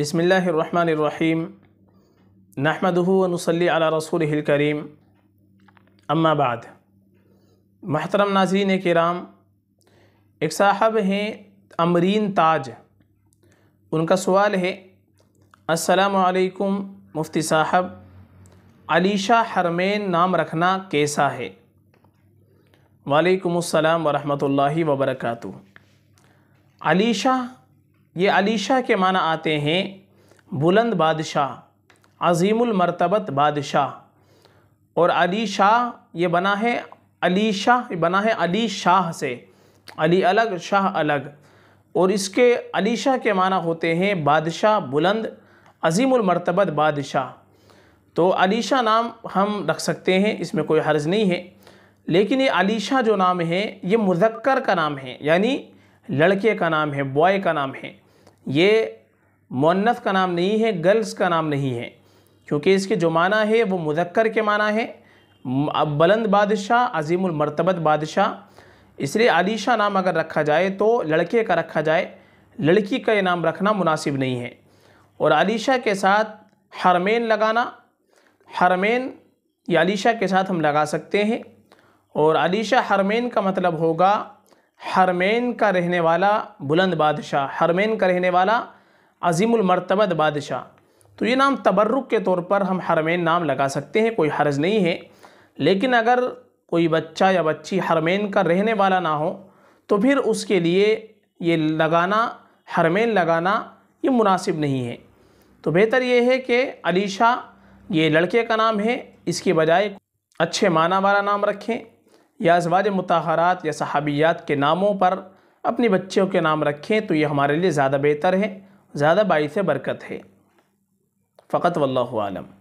बसमीम नहमदूनसली रसूल करीम अम्माबाद महतरम नाजरीन कराम एक साहब हैं अमरीन ताज उनका सवाल है असलकुम मुफ्ती साहब अलीशा हरमेन नाम रखना कैसा है वालेकुम अस्सलाम वरहमतुल्लाहि वबरकातु अलीशा ये अलीशा के माना आते हैं बुलंद बादशाह अजीमरतबत बादशाह और अली शाह ये बना है अली शाह बना है अली शाह से अली अलग शाह अलग और इसके अली शाह के माना होते हैं बादशाह बुलंद अजीमरतबत बादशाह तो अली शाह नाम हम रख सकते हैं इसमें कोई हर्ज नहीं है लेकिन ये अली शाह जो नाम है ये मुजक्कर का नाम है यानी लड़के का नाम है बॉय का नाम है ये मुन्नस का नाम नहीं है गर्ल्स का नाम नहीं है क्योंकि इसके जो माना है वो मुजक्कर के माना है अब बुलंद बादशाह अजीमरतबत बादशाह इसलिए आलिशा नाम अगर रखा जाए तो लड़के का रखा जाए लड़की का ये नाम रखना मुनासिब नहीं है और आलिशा के साथ हरमेन लगाना हरमेन या आलिशा के साथ हम लगा सकते हैं और आलिशा हरमेन का मतलब होगा हरमेन का रहने वाला बुलंद बादशाह हरमेन का रहने वाला अजीमरतबत बादशाह तो ये नाम तबर्रुक के तौर पर हम हरमेन नाम लगा सकते हैं कोई हर्ज नहीं है लेकिन अगर कोई बच्चा या बच्ची हरमेन का रहने वाला ना हो तो फिर उसके लिए ये लगाना हरमेन लगाना ये मुनासिब नहीं है तो बेहतर ये है कि अलीशा ये लड़के का नाम है इसके बजाय अच्छे माना वाला नाम रखें या अजवाज मतहरात या सहाबियात के नामों पर अपने बच्चों के नाम रखें तो ये हमारे लिए ज़्यादा बेहतर है ज़्यादा बाईस बरकत है फ़कत वल्लम